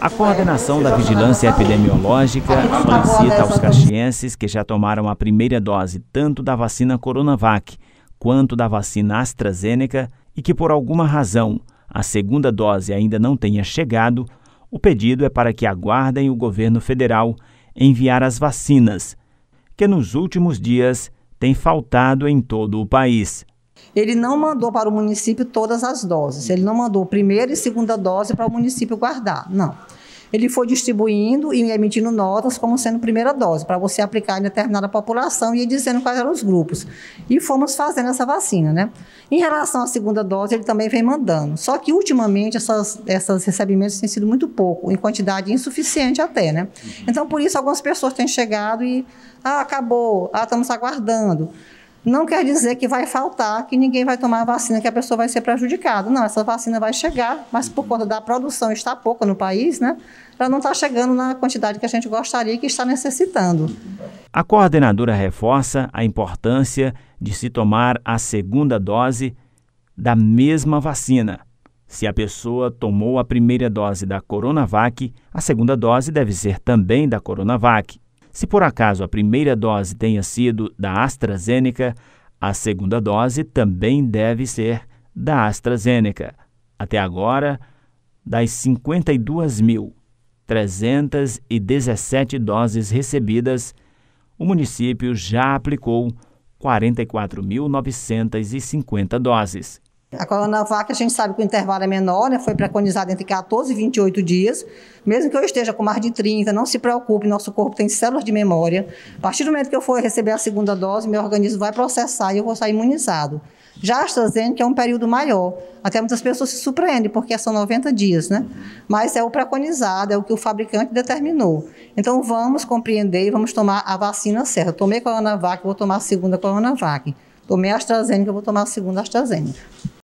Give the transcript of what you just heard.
A coordenação da vigilância epidemiológica solicita aos caxienses que já tomaram a primeira dose tanto da vacina Coronavac quanto da vacina AstraZeneca e que por alguma razão a segunda dose ainda não tenha chegado, o pedido é para que aguardem o governo federal enviar as vacinas, que nos últimos dias tem faltado em todo o país. Ele não mandou para o município todas as doses. Ele não mandou primeira e segunda dose para o município guardar. Não. Ele foi distribuindo e emitindo notas como sendo primeira dose, para você aplicar em determinada população e dizendo quais eram os grupos. E fomos fazendo essa vacina, né? Em relação à segunda dose, ele também vem mandando. Só que, ultimamente, essas, esses recebimentos têm sido muito pouco, em quantidade insuficiente até, né? Então, por isso, algumas pessoas têm chegado e, ah, acabou, ah, estamos aguardando. Não quer dizer que vai faltar, que ninguém vai tomar a vacina, que a pessoa vai ser prejudicada. Não, essa vacina vai chegar, mas por conta da produção está pouca no país, né? Ela não está chegando na quantidade que a gente gostaria e que está necessitando. A coordenadora reforça a importância de se tomar a segunda dose da mesma vacina. Se a pessoa tomou a primeira dose da Coronavac, a segunda dose deve ser também da Coronavac. Se por acaso a primeira dose tenha sido da AstraZeneca, a segunda dose também deve ser da AstraZeneca. Até agora, das 52.317 doses recebidas, o município já aplicou 44.950 doses. A Coronavac, a gente sabe que o intervalo é menor, né? foi preconizado entre 14 e 28 dias. Mesmo que eu esteja com mais de 30, não se preocupe, nosso corpo tem células de memória. A partir do momento que eu for receber a segunda dose, meu organismo vai processar e eu vou sair imunizado. Já a AstraZeneca é um período maior. Até muitas pessoas se surpreendem, porque são 90 dias, né? Mas é o preconizado, é o que o fabricante determinou. Então vamos compreender e vamos tomar a vacina certa. Eu tomei Coronavac, vou tomar a segunda Coronavac. Tomei a AstraZeneca, vou tomar a segunda AstraZeneca.